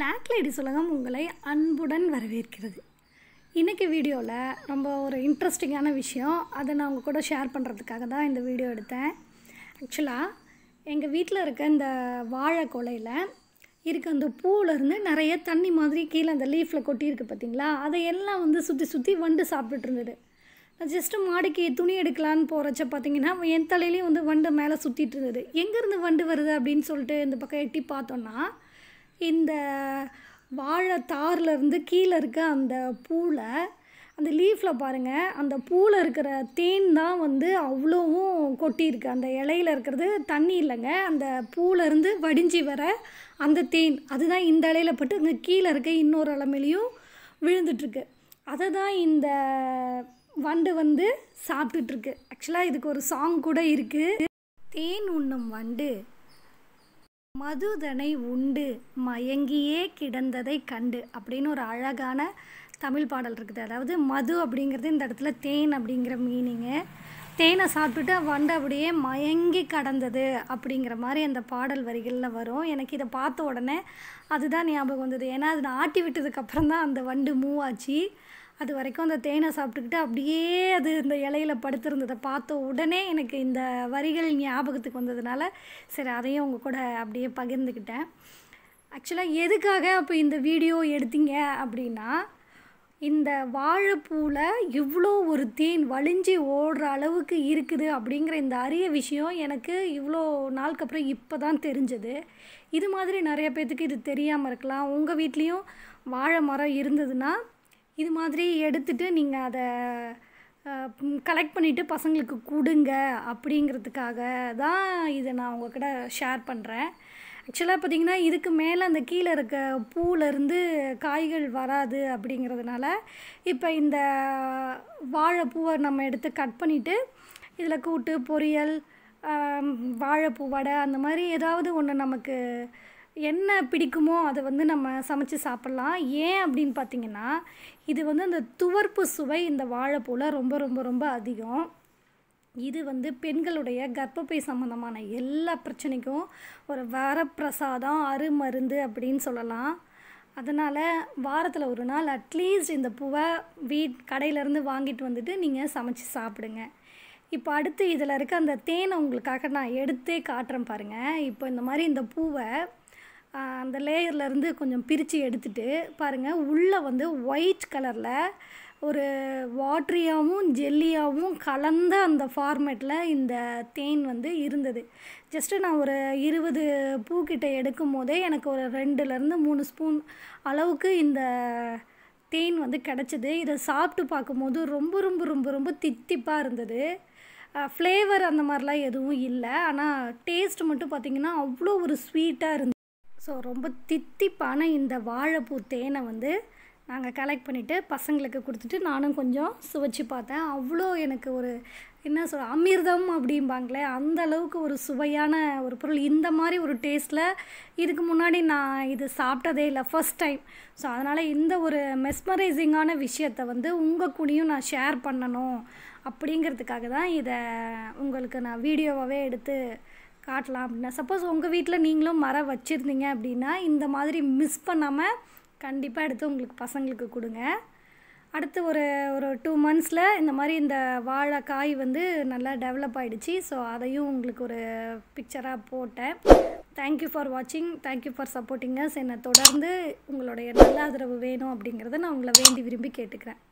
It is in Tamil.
லேக் லேடிஸ் உலகம் உங்களை அன்புடன் வரவேற்கிறது இன்றைக்கி வீடியோவில் ரொம்ப ஒரு இன்ட்ரெஸ்டிங்கான விஷயம் அதை நான் உங்கள் கூட ஷேர் பண்ணுறதுக்காக தான் இந்த வீடியோ எடுத்தேன் ஆக்சுவலாக எங்கள் வீட்டில் இருக்க இந்த வாழை கொலையில் இருக்க அந்த பூவிலேருந்து நிறைய தண்ணி மாதிரி கீழே அந்த லீஃபில் கொட்டியிருக்கு பார்த்திங்களா அதை எல்லாம் வந்து சுற்றி சுற்றி வண்டு சாப்பிட்டுட்டு இருந்தது நான் ஜஸ்ட்டு மாடிக்கு துணி எடுக்கலான்னு போகிறச்ச பார்த்தீங்கன்னா என் தலையிலேயும் வந்து வண்டு மேலே சுற்றிட்டு இருந்தது எங்கேருந்து வண்டு வருது அப்படின்னு சொல்லிட்டு இந்த பக்கம் எட்டி பார்த்தோன்னா இந்த வாழை தார்லேருந்து கீழே இருக்க அந்த பூவில் அந்த லீஃப்பில் பாருங்கள் அந்த பூவில் இருக்கிற தேன் தான் வந்து அவ்வளோவும் கொட்டியிருக்கு அந்த இலையில இருக்கிறது தண்ணி இல்லைங்க அந்த பூவிலேருந்து வடிஞ்சி வர அந்த தேன் அதுதான் இந்த இலையில பட்டு அங்கே கீழே இருக்க இன்னொரு இளமையிலையும் விழுந்துட்டுருக்கு அதை தான் இந்த வண்டு வந்து சாப்பிட்டுட்ருக்கு ஆக்சுவலாக இதுக்கு ஒரு சாங் கூட இருக்குது தேன் உண்ணும் வண்டு மதுதனை உண்டு மயங்கியே கிடந்ததை கண்டு அப்படின்னு ஒரு அழகான தமிழ் பாடல் இருக்குது அதாவது மது அப்படிங்கிறது இந்த இடத்துல தேன் அப்படிங்கிற மீனிங்கு தேனை சாப்பிட்டுட்டு வண்டு அப்படியே மயங்கி கடந்தது அப்படிங்கிற மாதிரி அந்த பாடல் வரிகளில் வரும் எனக்கு இதை பார்த்த உடனே அதுதான் ஞாபகம் வந்தது ஏன்னா அது நான் ஆட்டி விட்டதுக்கப்புறம் தான் அந்த வண்டு மூவ் ஆச்சு அது வரைக்கும் அந்த தேனை சாப்பிட்டுக்கிட்டு அப்படியே அது இந்த இலையில படுத்திருந்ததை பார்த்த உடனே எனக்கு இந்த வரிகள் ஞாபகத்துக்கு வந்ததுனால சரி அதையும் உங்கள் கூட அப்படியே பகிர்ந்துக்கிட்டேன் ஆக்சுவலாக எதுக்காக அப்போ இந்த வீடியோ எடுத்தீங்க அப்படின்னா இந்த வாழைப்பூவில் இவ்வளோ ஒரு தேன் வலிஞ்சு ஓடுற அளவுக்கு இருக்குது அப்படிங்கிற இந்த அரிய விஷயம் எனக்கு இவ்வளோ நாளுக்கு அப்புறம் இப்போ தான் தெரிஞ்சது இது மாதிரி நிறைய பேர்த்துக்கு இது தெரியாமல் இருக்கலாம் உங்கள் வீட்லேயும் வாழை மரம் இருந்ததுன்னா இது மாதிரி எடுத்துகிட்டு நீங்கள் அதை கலெக்ட் பண்ணிவிட்டு பசங்களுக்கு கொடுங்க அப்படிங்கிறதுக்காக தான் இதை நான் உங்ககிட்ட ஷேர் பண்ணுறேன் ஆக்சுவலாக பார்த்திங்கன்னா இதுக்கு மேலே அந்த கீழே இருக்க பூவிலேருந்து காய்கள் வராது அப்படிங்கிறதுனால இப்போ இந்த வாழைப்பூவை நம்ம எடுத்து கட் பண்ணிவிட்டு இதில் கூட்டு பொரியல் வாழைப்பூ வடை அந்த மாதிரி ஏதாவது ஒன்று நமக்கு என்ன பிடிக்குமோ அதை வந்து நம்ம சமைச்சு சாப்பிட்லாம் ஏன் அப்படின்னு பார்த்தீங்கன்னா இது வந்து அந்த துவர்ப்பு சுவை இந்த வாழைப்பூவில் ரொம்ப ரொம்ப ரொம்ப அதிகம் இது வந்து பெண்களுடைய கர்ப்பப்பை சம்மந்தமான எல்லா பிரச்சனைக்கும் ஒரு வரப்பிரசாதம் அருமருந்து அப்படின்னு சொல்லலாம் அதனால் வாரத்தில் ஒரு நாள் அட்லீஸ்ட் இந்த பூவை வீட் கடையிலேருந்து வாங்கிட்டு வந்துட்டு நீங்கள் சமைச்சு சாப்பிடுங்க இப்போ அடுத்து இதில் இருக்க அந்த தேனை உங்களுக்காக நான் எடுத்தே காட்டுறேன் பாருங்கள் இப்போ இந்த மாதிரி இந்த பூவை அந்த லேயர்லேருந்து கொஞ்சம் பிரித்து எடுத்துட்டு பாருங்கள் உள்ளே வந்து ஒயிட் கலரில் ஒரு வாட்ரியாகவும் ஜெல்லியாகவும் கலந்த அந்த ஃபார்மேட்டில் இந்த தேன் வந்து இருந்தது ஜஸ்ட்டு நான் ஒரு இருபது பூக்கிட்ட எடுக்கும் போதே எனக்கு ஒரு ரெண்டுலேருந்து மூணு ஸ்பூன் அளவுக்கு இந்த தேன் வந்து கிடச்சிது இதை சாப்பிட்டு பார்க்கும்போது ரொம்ப ரொம்ப ரொம்ப ரொம்ப தித்திப்பாக இருந்தது ஃப்ளேவர் அந்த மாதிரிலாம் எதுவும் இல்லை ஆனால் டேஸ்ட் மட்டும் பார்த்திங்கன்னா அவ்வளோ ஒரு ஸ்வீட்டாக இருந்தது ஸோ ரொம்ப தித்திப்பான இந்த வாழைப்பூ தேனை வந்து நாங்கள் கலெக்ட் பண்ணிவிட்டு பசங்களுக்கு கொடுத்துட்டு நானும் கொஞ்சம் சுவைச்சு பார்த்தேன் அவ்வளோ எனக்கு ஒரு என்ன சொல் அமிர்தம் அப்படிம்பாங்களே அந்த அளவுக்கு ஒரு சுவையான ஒரு பொருள் இந்த மாதிரி ஒரு டேஸ்ட்டில் இதுக்கு முன்னாடி நான் இது சாப்பிட்டதே இல்லை ஃபஸ்ட் டைம் ஸோ அதனால் இந்த ஒரு மெஸ்மரைசிங்கான விஷயத்தை வந்து உங்கள் கூடயும் நான் ஷேர் பண்ணணும் அப்படிங்கிறதுக்காக தான் இதை உங்களுக்கு நான் வீடியோவாகவே எடுத்து காட்டலாம் அப்படின்னா சப்போஸ் உங்கள் வீட்டில் நீங்களும் மரம் வச்சுருந்தீங்க அப்படின்னா இந்த மாதிரி மிஸ் பண்ணாமல் கண்டிப்பாக எடுத்து உங்களுக்கு பசங்களுக்கு கொடுங்க அடுத்து ஒரு ஒரு டூ மந்த்ஸில் இந்த மாதிரி இந்த வாழைக்காய் வந்து நல்லா டெவலப் ஆகிடுச்சி ஸோ அதையும் உங்களுக்கு ஒரு பிக்சராக போட்டேன் தேங்க்யூ ஃபார் வாட்சிங் தேங்க்யூ ஃபார் சப்போர்ட்டிங்கஸ் என்னை தொடர்ந்து உங்களுடைய நல்ல ஆதரவு வேணும் அப்படிங்கிறத நான் உங்களை வேண்டி விரும்பி கேட்டுக்கிறேன்